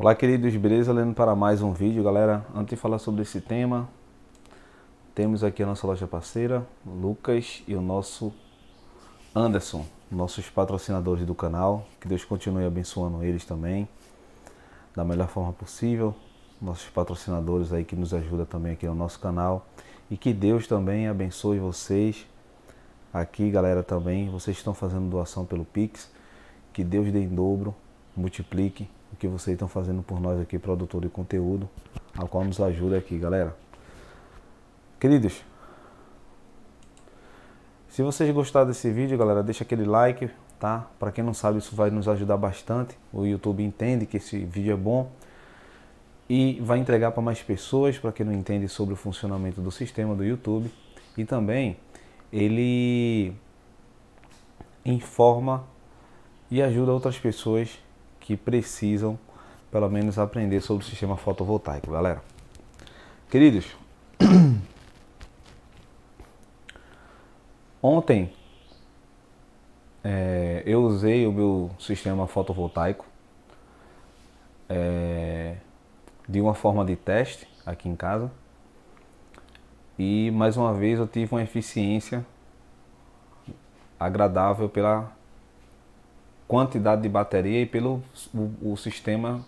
Olá, queridos, beleza? Lendo para mais um vídeo, galera. Antes de falar sobre esse tema, temos aqui a nossa loja parceira, Lucas e o nosso Anderson, nossos patrocinadores do canal. Que Deus continue abençoando eles também, da melhor forma possível. Nossos patrocinadores aí que nos ajudam também aqui no nosso canal. E que Deus também abençoe vocês. Aqui, galera, também. Vocês estão fazendo doação pelo Pix. Que Deus dê em dobro, multiplique que vocês estão fazendo por nós aqui, produtor de conteúdo, a qual nos ajuda aqui, galera. Queridos, se vocês gostaram desse vídeo, galera, deixa aquele like, tá? Para quem não sabe, isso vai nos ajudar bastante. O YouTube entende que esse vídeo é bom e vai entregar para mais pessoas, para quem não entende sobre o funcionamento do sistema do YouTube. E também ele informa e ajuda outras pessoas que precisam, pelo menos, aprender sobre o sistema fotovoltaico, galera. Queridos, ontem é, eu usei o meu sistema fotovoltaico é, de uma forma de teste aqui em casa e mais uma vez eu tive uma eficiência agradável pela quantidade de bateria e pelo o, o sistema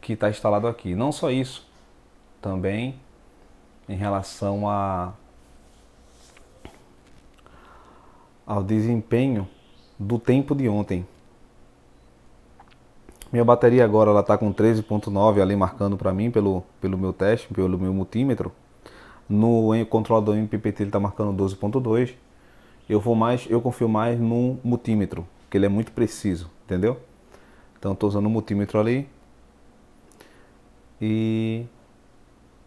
que está instalado aqui. Não só isso, também em relação a, ao desempenho do tempo de ontem. Minha bateria agora ela está com 13.9 ali marcando para mim pelo, pelo meu teste, pelo meu multímetro. No controlador MPPT ele está marcando 12.2. Eu vou mais, eu confio mais no multímetro, porque ele é muito preciso, entendeu? Então estou usando o multímetro ali. E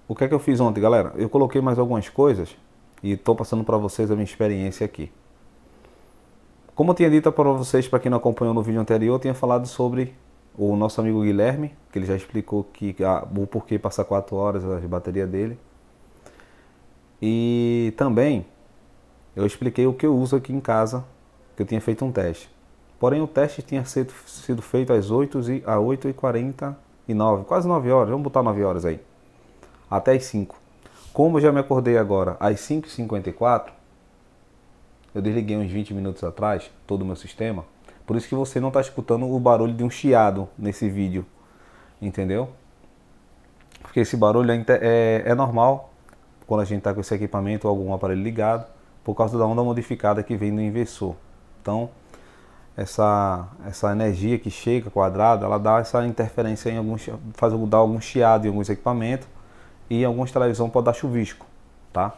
o que é que eu fiz ontem, galera? Eu coloquei mais algumas coisas e estou passando para vocês a minha experiência aqui. Como eu tinha dito para vocês, para quem não acompanhou no vídeo anterior, eu tinha falado sobre o nosso amigo Guilherme, que ele já explicou que ah, o porquê passar 4 horas a bateria dele. E também eu expliquei o que eu uso aqui em casa, que eu tinha feito um teste. Porém, o teste tinha sido, feito às 8h49, quase 9 horas, vamos botar 9 horas aí, até às 5. Como eu já me acordei agora às 5h54, eu desliguei uns 20 minutos atrás todo o meu sistema, por isso que você não está escutando o barulho de um chiado nesse vídeo, entendeu? Porque esse barulho é, é, é normal quando a gente está com esse equipamento ou algum aparelho ligado, por causa da onda modificada que vem do inversor. Então, essa, essa energia que chega quadrada, ela dá essa interferência em alguns, faz dar algum chiado em alguns equipamentos e em algumas televisões pode dar chuvisco, tá?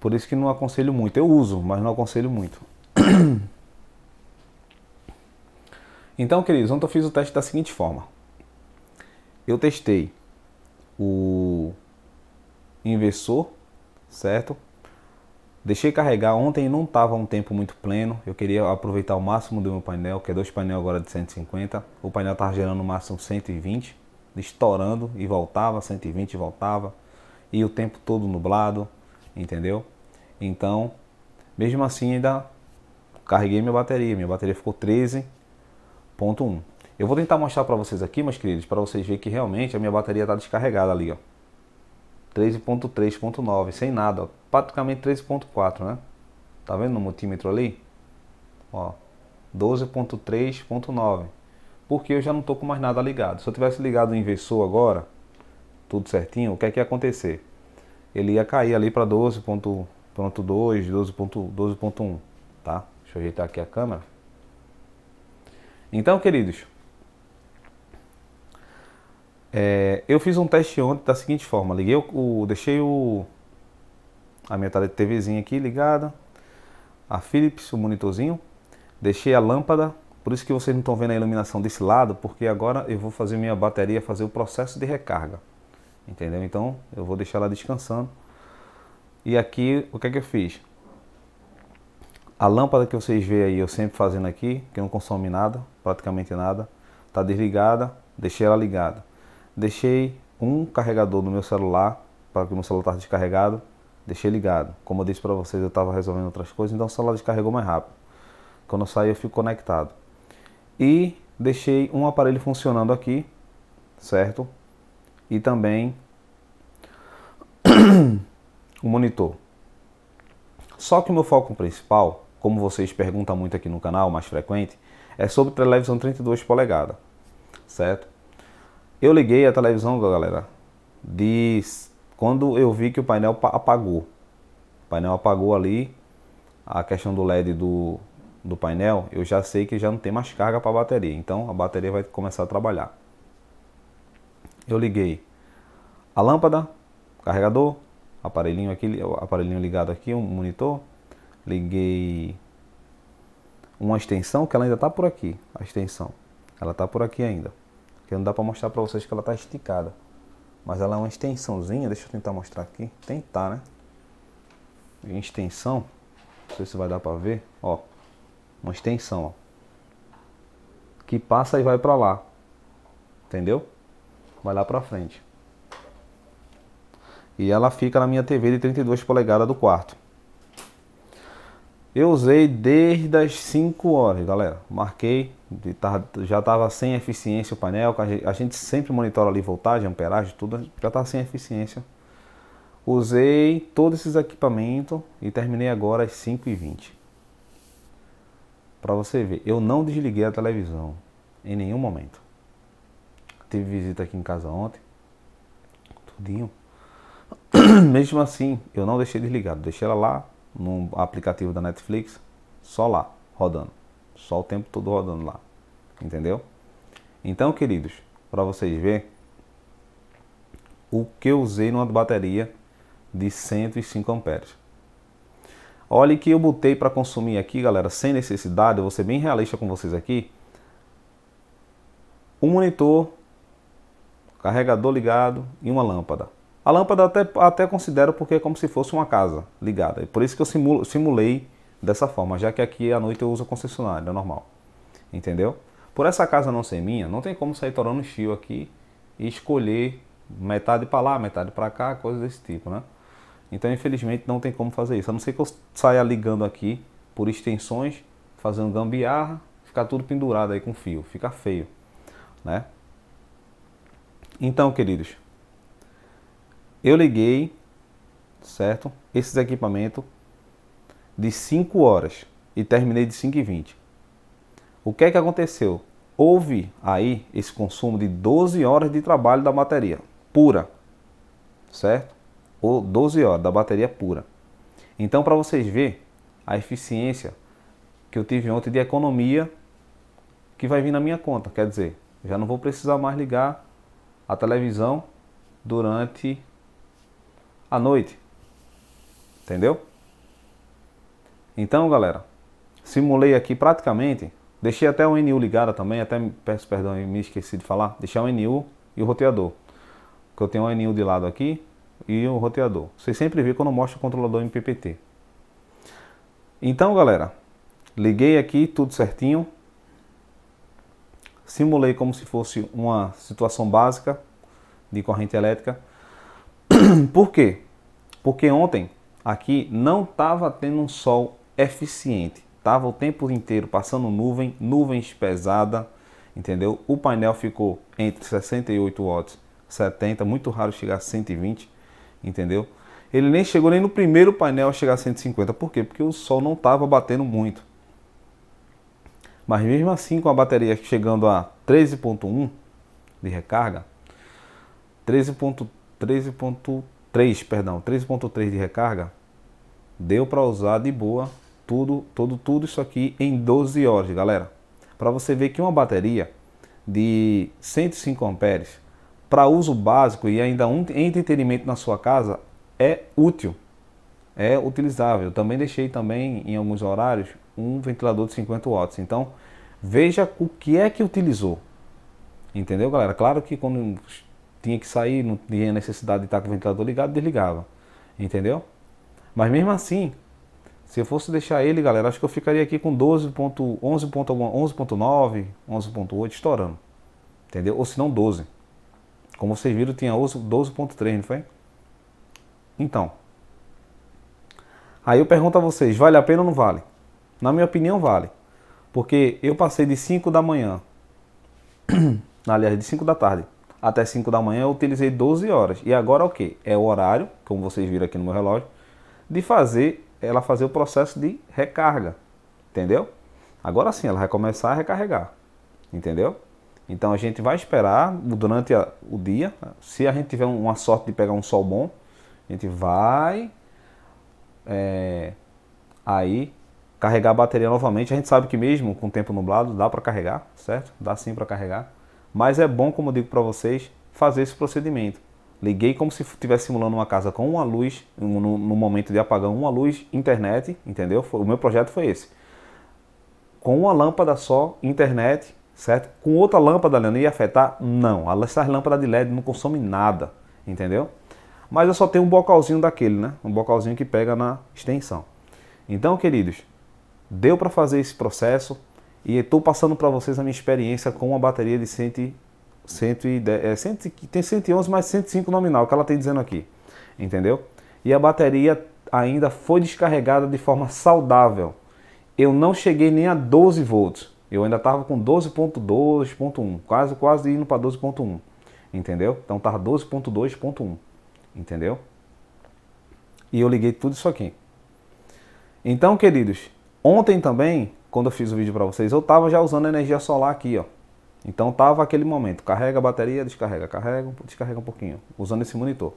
Por isso que não aconselho muito. Eu uso, mas não aconselho muito. Então, queridos, ontem eu fiz o teste da seguinte forma. Eu testei o inversor, certo? Deixei carregar ontem não estava um tempo muito pleno. Eu queria aproveitar o máximo do meu painel, que é dois painel agora de 150. O painel estava gerando no máximo 120, estourando e voltava, 120 e voltava. E o tempo todo nublado, entendeu? Então, mesmo assim ainda carreguei minha bateria. Minha bateria ficou 13.1. Eu vou tentar mostrar para vocês aqui, meus queridos, para vocês verem que realmente a minha bateria está descarregada ali, ó. 13.3.9, sem nada, ó. praticamente 13.4, né? Tá vendo no multímetro ali? Ó, 12.3.9. Porque eu já não tô com mais nada ligado. Se eu tivesse ligado o inversor agora, tudo certinho, o que é que ia acontecer? Ele ia cair ali para 12.2, 12.1, tá? Deixa eu ajeitar aqui a câmera. Então, queridos, é, eu fiz um teste ontem da seguinte forma: liguei o, o deixei o a minha de TVzinha aqui ligada, a Philips, o monitorzinho, deixei a lâmpada. Por isso que vocês não estão vendo a iluminação desse lado, porque agora eu vou fazer minha bateria, fazer o processo de recarga, entendeu? Então eu vou deixar ela descansando. E aqui o que é que eu fiz? A lâmpada que vocês veem aí, eu sempre fazendo aqui, que não consome nada, praticamente nada, está desligada, deixei ela ligada. Deixei um carregador no meu celular, para que o meu celular estava descarregado, deixei ligado. Como eu disse para vocês, eu estava resolvendo outras coisas, então o celular descarregou mais rápido. Quando eu saí, eu fico conectado. E deixei um aparelho funcionando aqui, certo? E também o monitor. Só que o meu foco principal, como vocês perguntam muito aqui no canal, mais frequente, é sobre televisão 32 polegadas, certo? Eu liguei a televisão, galera, de quando eu vi que o painel apagou. O painel apagou ali, a questão do LED do, do painel, eu já sei que já não tem mais carga para a bateria. Então a bateria vai começar a trabalhar. Eu liguei a lâmpada, carregador, aparelhinho aqui, aparelhinho ligado aqui, um monitor. Liguei uma extensão que ela ainda está por aqui. A extensão, ela está por aqui ainda. Porque não dá para mostrar para vocês que ela está esticada. Mas ela é uma extensãozinha, deixa eu tentar mostrar aqui. Tentar, né? Em extensão, não sei se vai dar para ver, ó. Uma extensão, ó. Que passa e vai para lá. Entendeu? Vai lá para frente. E ela fica na minha TV de 32 polegadas do quarto. Eu usei desde as 5 horas, galera. Marquei, já estava sem eficiência o painel. A gente sempre monitora ali voltagem, amperagem, tudo. Já estava sem eficiência. Usei todos esses equipamentos e terminei agora às 5h20. Para você ver, eu não desliguei a televisão em nenhum momento. Tive visita aqui em casa ontem. Tudinho. Mesmo assim, eu não deixei desligado. Deixei ela lá num aplicativo da Netflix, só lá, rodando. Só o tempo todo rodando lá. Entendeu? Então, queridos, para vocês verem o que eu usei numa bateria de 105 amperes. Olha que eu botei para consumir aqui, galera, sem necessidade, eu vou ser bem realista com vocês aqui. Um monitor, carregador ligado e uma lâmpada. A lâmpada até, até considero porque é como se fosse uma casa ligada. Por isso que eu simulo, simulei dessa forma, já que aqui à noite eu uso concessionário, é normal. Entendeu? Por essa casa não ser minha, não tem como sair torando fio aqui e escolher metade para lá, metade para cá, coisas desse tipo, né? Então, infelizmente, não tem como fazer isso. A não ser que eu saia ligando aqui por extensões, fazendo gambiarra, ficar tudo pendurado aí com fio. Fica feio, né? Então, queridos, eu liguei, certo? Esses equipamentos de 5 horas e terminei de 5 e 20. O que é que aconteceu? Houve aí esse consumo de 12 horas de trabalho da bateria pura, certo? Ou 12 horas da bateria pura. Então, para vocês verem a eficiência que eu tive ontem de economia que vai vir na minha conta, quer dizer, já não vou precisar mais ligar a televisão durante à noite. Entendeu? Então, galera, simulei aqui praticamente. Deixei até o NU ligada também, até peço perdão, me esqueci de falar. Deixar o NU e o roteador. Que eu tenho o NU de lado aqui e o roteador. Vocês sempre vê quando eu o controlador MPPT. Então, galera, liguei aqui tudo certinho. Simulei como se fosse uma situação básica de corrente elétrica Por quê? Porque ontem aqui não estava tendo um sol eficiente. Estava o tempo inteiro passando nuvem, nuvens pesada, entendeu? O painel ficou entre 68 watts, 70, muito raro chegar a 120, entendeu? Ele nem chegou nem no primeiro painel a chegar a 150. Por quê? Porque o sol não estava batendo muito. Mas mesmo assim, com a bateria chegando a 13.1 de recarga, 13.3 13.3, perdão, 13.3 de recarga, deu para usar de boa tudo, todo, tudo isso aqui em 12 horas, galera. Para você ver que uma bateria de 105 amperes para uso básico e ainda um entretenimento na sua casa é útil, é utilizável. Eu também deixei também em alguns horários um ventilador de 50 watts. Então veja o que é que utilizou, entendeu, galera? Claro que quando tinha que sair, não tinha necessidade de estar com o ventilador ligado, desligava. Entendeu? Mas mesmo assim, se eu fosse deixar ele, galera, acho que eu ficaria aqui com 12 11 11.8 estourando. Entendeu? Ou se não 12. Como vocês viram, tinha 12.3, não foi? Então. Aí eu pergunto a vocês, vale a pena ou não vale? Na minha opinião, vale. Porque eu passei de 5 da manhã, aliás, de 5 da tarde, até 5 da manhã, eu utilizei 12 horas. E agora é o okay, que? É o horário, como vocês viram aqui no meu relógio, de fazer ela fazer o processo de recarga. Entendeu? Agora sim, ela vai começar a recarregar. Entendeu? Então a gente vai esperar durante o dia. Se a gente tiver uma sorte de pegar um sol bom, a gente vai é, aí carregar a bateria novamente. A gente sabe que mesmo com o tempo nublado dá para carregar, certo? Dá sim para carregar. Mas é bom, como eu digo para vocês, fazer esse procedimento. Liguei como se estivesse simulando uma casa com uma luz, no, no, momento de apagão, uma luz, internet, entendeu? O meu projeto foi esse. Com uma lâmpada só, internet, certo? Com outra lâmpada, Leandro, ia afetar? Não. Essas lâmpadas de LED não consomem nada, entendeu? Mas eu só tenho um bocalzinho daquele, né? Um bocalzinho que pega na extensão. Então, queridos, deu para fazer esse processo, e estou passando para vocês a minha experiência com uma bateria de 100, 110, é, 100, tem 111 mais 105 nominal, que ela tem tá dizendo aqui, entendeu? E a bateria ainda foi descarregada de forma saudável. Eu não cheguei nem a 12 volts. Eu ainda estava com 12.2.1, quase quase indo para 12.1, entendeu? Então estava 12.2.1, entendeu? E eu liguei tudo isso aqui. Então, queridos, ontem também quando eu fiz o vídeo para vocês, eu estava já usando energia solar aqui, ó. Então tava aquele momento, carrega a bateria, descarrega, carrega, descarrega um pouquinho, usando esse monitor.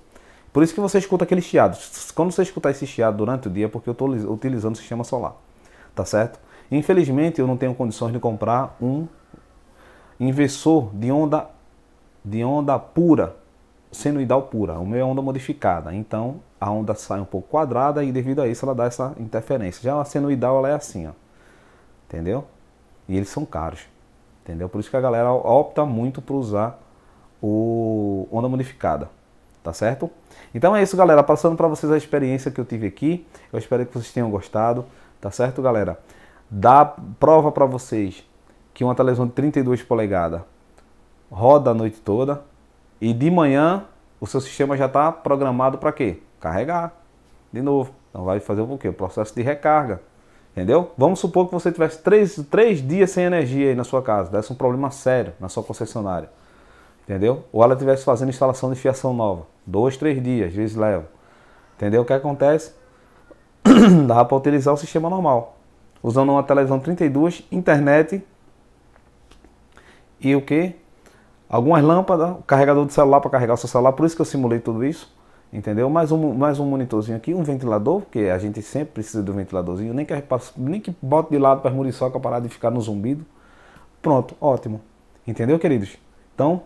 Por isso que você escuta aquele chiado. Quando você escutar esse chiado durante o dia, é porque eu estou utilizando o sistema solar, tá certo? Infelizmente eu não tenho condições de comprar um inversor de onda de onda pura, senoidal pura. O meu é onda modificada, então a onda sai um pouco quadrada e devido a isso ela dá essa interferência. Já a senoidal ela é assim, ó entendeu? E eles são caros, entendeu? Por isso que a galera opta muito por usar o onda modificada, tá certo? Então é isso, galera. Passando para vocês a experiência que eu tive aqui. Eu espero que vocês tenham gostado, tá certo, galera? Dá prova para vocês que uma televisão de 32 polegadas roda a noite toda e de manhã o seu sistema já está programado para quê? Carregar de novo. Então vai fazer o quê? O processo de recarga. Entendeu? Vamos supor que você tivesse três, três dias sem energia aí na sua casa, desse um problema sério na sua concessionária. Entendeu? Ou ela estivesse fazendo instalação de fiação nova. Dois, três dias, às vezes leva. Entendeu? O que acontece? Dá para utilizar o sistema normal. Usando uma televisão 32, internet e o que? Algumas lâmpadas, o carregador de celular para carregar o seu celular. Por isso que eu simulei tudo isso entendeu? Mais um, mais um monitorzinho aqui, um ventilador, porque a gente sempre precisa do ventiladorzinho, nem que, nem que bote de lado para as muriçoca parar de ficar no zumbido. Pronto, ótimo. Entendeu, queridos? Então,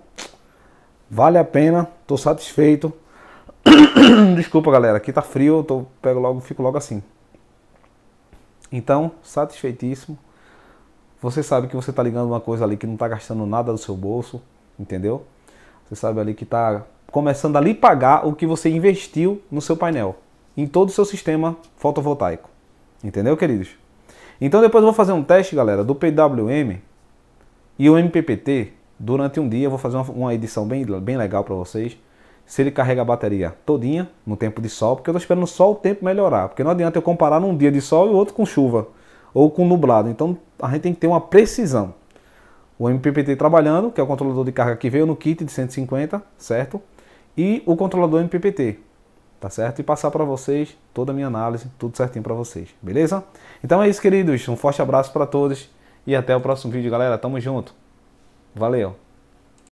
vale a pena, estou satisfeito. Desculpa, galera, aqui tá frio, eu tô, pego logo, fico logo assim. Então, satisfeitíssimo. Você sabe que você está ligando uma coisa ali que não está gastando nada do seu bolso, entendeu? Você sabe ali que está começando a lhe pagar o que você investiu no seu painel, em todo o seu sistema fotovoltaico. Entendeu, queridos? Então depois eu vou fazer um teste, galera, do PWM e o MPPT durante um dia. Eu vou fazer uma, edição bem, bem legal para vocês. Se ele carrega a bateria todinha no tempo de sol, porque eu estou esperando só o tempo melhorar. Porque não adianta eu comparar num dia de sol e outro com chuva ou com nublado. Então a gente tem que ter uma precisão. O MPPT trabalhando, que é o controlador de carga que veio no kit de 150, certo? e o controlador MPPT, tá certo? E passar para vocês toda a minha análise, tudo certinho para vocês, beleza? Então é isso, queridos. Um forte abraço para todos e até o próximo vídeo, galera. Tamo junto. Valeu.